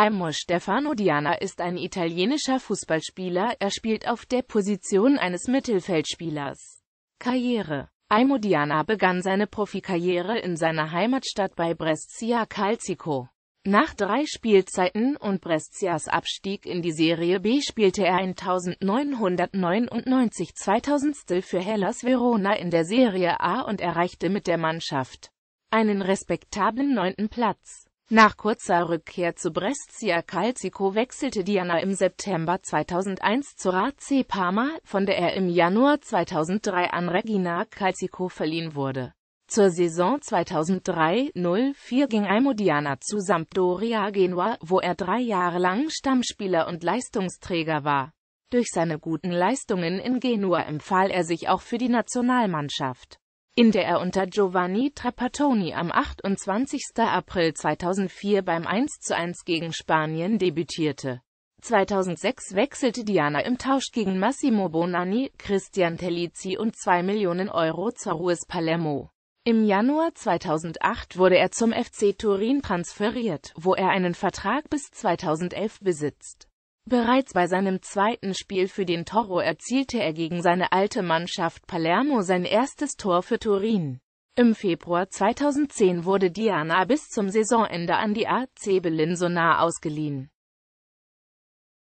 Almo Stefano Diana ist ein italienischer Fußballspieler, er spielt auf der Position eines Mittelfeldspielers. Karriere Almo Diana begann seine Profikarriere in seiner Heimatstadt bei Brescia Calcico. Nach drei Spielzeiten und Brescias Abstieg in die Serie B spielte er 1999 2000 für Hellas Verona in der Serie A und erreichte mit der Mannschaft einen respektablen neunten Platz. Nach kurzer Rückkehr zu Brescia Calcico wechselte Diana im September 2001 zu RAC Parma, von der er im Januar 2003 an Regina Calcico verliehen wurde. Zur Saison 2003-04 ging Aimo Diana zu Sampdoria Genua, wo er drei Jahre lang Stammspieler und Leistungsträger war. Durch seine guten Leistungen in Genua empfahl er sich auch für die Nationalmannschaft in der er unter Giovanni Trapattoni am 28. April 2004 beim 1 zu 1 gegen Spanien debütierte. 2006 wechselte Diana im Tausch gegen Massimo Bonanni, Christian Tellizzi und 2 Millionen Euro zur Ruiz Palermo. Im Januar 2008 wurde er zum FC Turin transferiert, wo er einen Vertrag bis 2011 besitzt. Bereits bei seinem zweiten Spiel für den Toro erzielte er gegen seine alte Mannschaft Palermo sein erstes Tor für Turin. Im Februar 2010 wurde Diana bis zum Saisonende an die AC Bellinzona ausgeliehen.